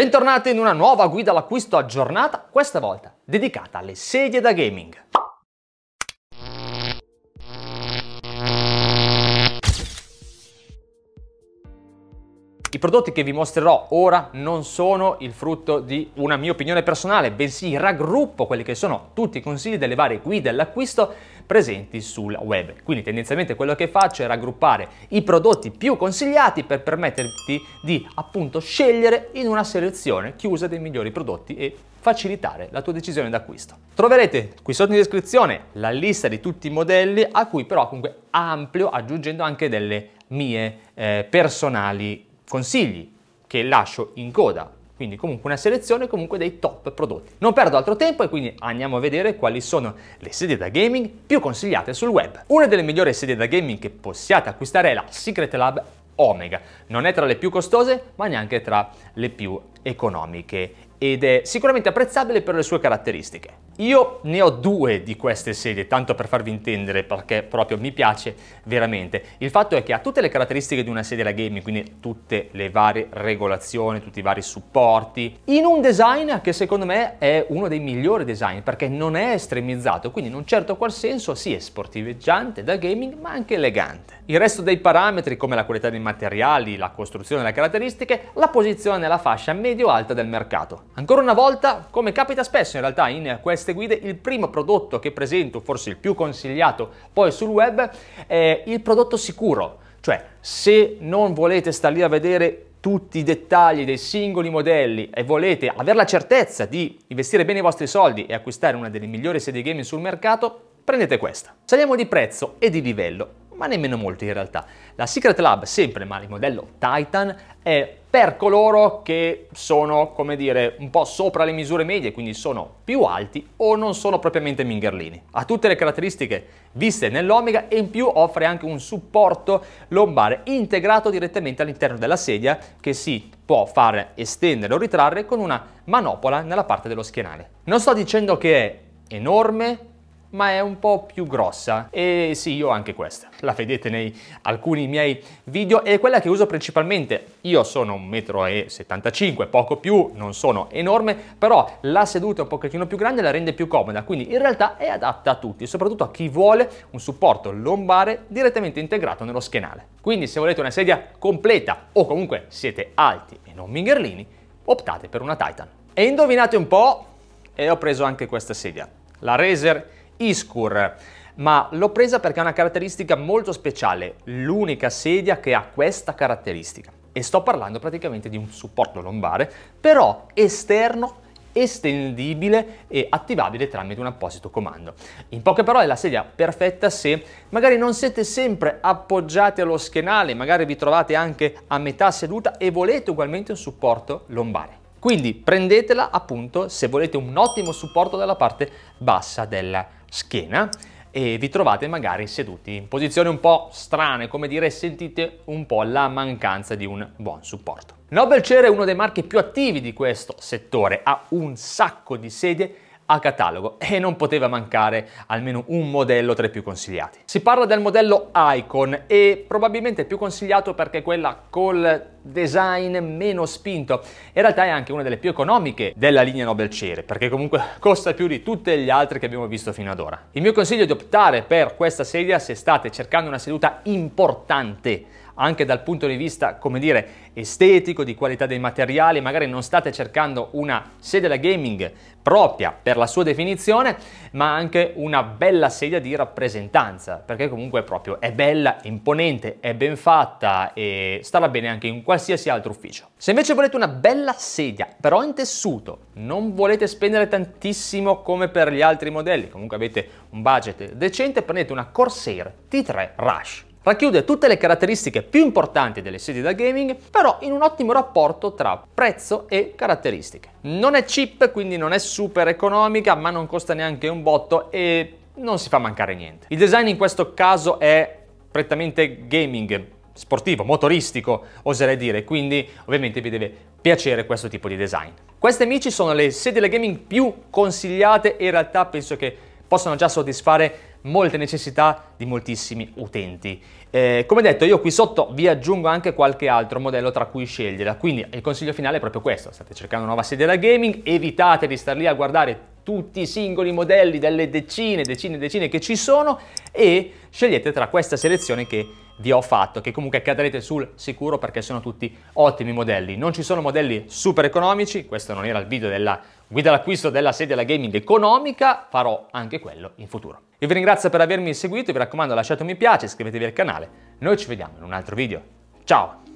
Bentornati in una nuova guida all'acquisto aggiornata, questa volta dedicata alle sedie da gaming. I prodotti che vi mostrerò ora non sono il frutto di una mia opinione personale, bensì raggruppo quelli che sono tutti i consigli delle varie guide all'acquisto presenti sul web. Quindi tendenzialmente quello che faccio è raggruppare i prodotti più consigliati per permetterti di appunto scegliere in una selezione chiusa dei migliori prodotti e facilitare la tua decisione d'acquisto. Troverete qui sotto in descrizione la lista di tutti i modelli a cui però comunque amplio aggiungendo anche delle mie eh, personali consigli che lascio in coda quindi comunque una selezione comunque dei top prodotti. Non perdo altro tempo e quindi andiamo a vedere quali sono le sedie da gaming più consigliate sul web. Una delle migliori sedie da gaming che possiate acquistare è la Secret Lab Omega. Non è tra le più costose, ma neanche tra le più economiche ed è sicuramente apprezzabile per le sue caratteristiche. Io ne ho due di queste sedie, tanto per farvi intendere perché proprio mi piace veramente. Il fatto è che ha tutte le caratteristiche di una sedia da gaming, quindi tutte le varie regolazioni, tutti i vari supporti, in un design che secondo me è uno dei migliori design perché non è estremizzato, quindi in un certo qual senso sì è sportiveggiante da gaming ma anche elegante. Il resto dei parametri come la qualità dei materiali, la costruzione, le caratteristiche, la posizione nella fascia medio-alta del mercato. Ancora una volta, come capita spesso in realtà in queste guide, il primo prodotto che presento, forse il più consigliato poi sul web, è il prodotto sicuro. Cioè, se non volete stare lì a vedere tutti i dettagli dei singoli modelli e volete avere la certezza di investire bene i vostri soldi e acquistare una delle migliori sedie gaming sul mercato, prendete questa. Saliamo di prezzo e di livello ma nemmeno molto in realtà. La Secret Lab, sempre, ma il modello Titan, è per coloro che sono, come dire, un po' sopra le misure medie, quindi sono più alti o non sono propriamente mingherlini. Ha tutte le caratteristiche viste nell'Omega e in più offre anche un supporto lombare integrato direttamente all'interno della sedia che si può far estendere o ritrarre con una manopola nella parte dello schienale. Non sto dicendo che è enorme, ma è un po' più grossa e sì io ho anche questa la vedete nei alcuni miei video è quella che uso principalmente io sono 1,75 m poco più non sono enorme però la seduta è un pochettino più grande e la rende più comoda quindi in realtà è adatta a tutti soprattutto a chi vuole un supporto lombare direttamente integrato nello schienale quindi se volete una sedia completa o comunque siete alti e non mingerlini optate per una Titan e indovinate un po' e ho preso anche questa sedia la Razer Iskur. ma l'ho presa perché ha una caratteristica molto speciale, l'unica sedia che ha questa caratteristica. E sto parlando praticamente di un supporto lombare, però esterno estendibile e attivabile tramite un apposito comando. In poche parole la sedia perfetta se magari non siete sempre appoggiati allo schienale, magari vi trovate anche a metà seduta e volete ugualmente un supporto lombare. Quindi prendetela appunto se volete un ottimo supporto dalla parte bassa della sedia schiena e vi trovate magari seduti in posizioni un po' strane, come dire sentite un po' la mancanza di un buon supporto. Nobel Chair è uno dei marchi più attivi di questo settore, ha un sacco di sedie a catalogo e non poteva mancare almeno un modello tra i più consigliati. Si parla del modello Icon e probabilmente più consigliato perché quella col design meno spinto. In realtà è anche una delle più economiche della linea Nobel Cere, perché comunque costa più di tutte le altre che abbiamo visto fino ad ora. Il mio consiglio è di optare per questa sedia se state cercando una seduta importante anche dal punto di vista, come dire, estetico, di qualità dei materiali, magari non state cercando una sedia da gaming propria per la sua definizione, ma anche una bella sedia di rappresentanza, perché comunque proprio è bella, è imponente, è ben fatta e starà bene anche in qualsiasi altro ufficio. Se invece volete una bella sedia, però in tessuto, non volete spendere tantissimo come per gli altri modelli, comunque avete un budget decente, prendete una Corsair T3 Rush. Racchiude tutte le caratteristiche più importanti delle sedie da gaming, però in un ottimo rapporto tra prezzo e caratteristiche. Non è cheap, quindi non è super economica, ma non costa neanche un botto e non si fa mancare niente. Il design in questo caso è prettamente gaming, sportivo, motoristico, oserei dire, quindi ovviamente vi deve piacere questo tipo di design. Queste amici sono le sedie da gaming più consigliate e in realtà penso che possano già soddisfare molte necessità di moltissimi utenti. Eh, come detto io qui sotto vi aggiungo anche qualche altro modello tra cui scegliere, quindi il consiglio finale è proprio questo, state cercando una nuova sedia da gaming, evitate di star lì a guardare tutti i singoli modelli delle decine, decine e decine che ci sono e scegliete tra questa selezione che vi ho fatto, che comunque cadrete sul sicuro perché sono tutti ottimi modelli. Non ci sono modelli super economici, questo non era il video della guida l'acquisto della sedia da gaming economica, farò anche quello in futuro. Io vi ringrazio per avermi seguito, vi raccomando lasciate un mi piace, iscrivetevi al canale, noi ci vediamo in un altro video. Ciao!